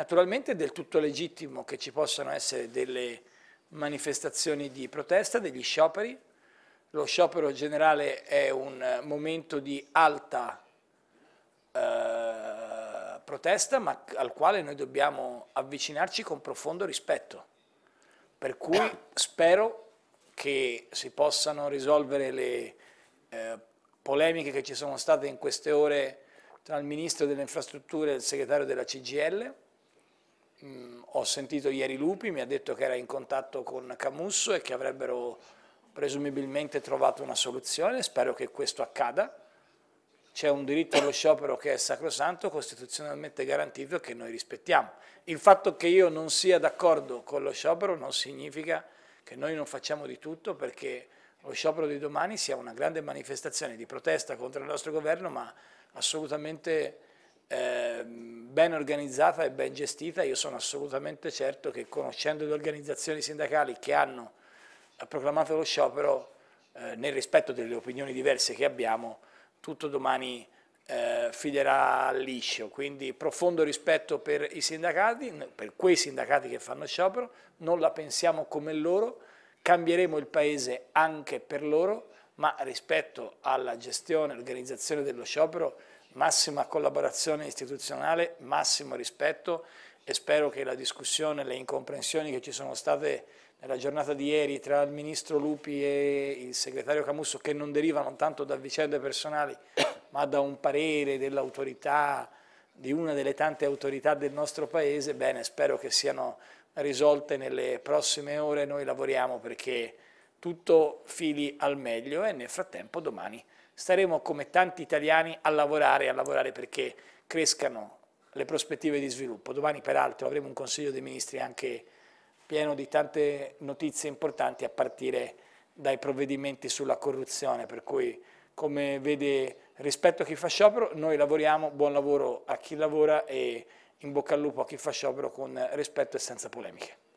Naturalmente è del tutto legittimo che ci possano essere delle manifestazioni di protesta, degli scioperi. Lo sciopero generale è un momento di alta eh, protesta, ma al quale noi dobbiamo avvicinarci con profondo rispetto. Per cui spero che si possano risolvere le eh, polemiche che ci sono state in queste ore tra il Ministro delle Infrastrutture e il Segretario della CGL, mh, mm, ho sentito ieri Lupi, mi ha detto che era in contatto con Camusso e che avrebbero presumibilmente trovato una soluzione, spero che questo accada. C'è un diritto allo sciopero che è sacrosanto, costituzionalmente garantito e che noi rispettiamo. Il fatto che io non sia d'accordo con lo sciopero non significa che noi non facciamo di tutto perché lo sciopero di domani sia una grande manifestazione di protesta contro il nostro governo, ma assolutamente Ehm, ben organizzata e ben gestita, io sono assolutamente certo che conoscendo le organizzazioni sindacali che hanno eh, proclamato lo sciopero, eh, nel rispetto delle opinioni diverse che abbiamo, tutto domani eh, fiderà liscio, quindi profondo rispetto per i sindacati, per quei sindacati che fanno sciopero, non la pensiamo come loro, cambieremo il paese anche per loro, ma rispetto alla gestione e all'organizzazione dello sciopero massima collaborazione istituzionale, massimo rispetto e spero che la discussione, le incomprensioni che ci sono state nella giornata di ieri tra il Ministro Lupi e il Segretario Camusso, che non derivano tanto da vicende personali, ma da un parere dell'autorità, di una delle tante autorità del nostro Paese, bene, spero che siano risolte nelle prossime ore, noi lavoriamo perché tutto fili al meglio e nel frattempo domani staremo come tanti italiani a lavorare, a lavorare perché crescano le prospettive di sviluppo. Domani peraltro avremo un Consiglio dei Ministri anche pieno di tante notizie importanti a partire dai provvedimenti sulla corruzione, per cui come vede rispetto a chi fa sciopero, noi lavoriamo, buon lavoro a chi lavora e in bocca al lupo a chi fa sciopero con rispetto e senza polemiche.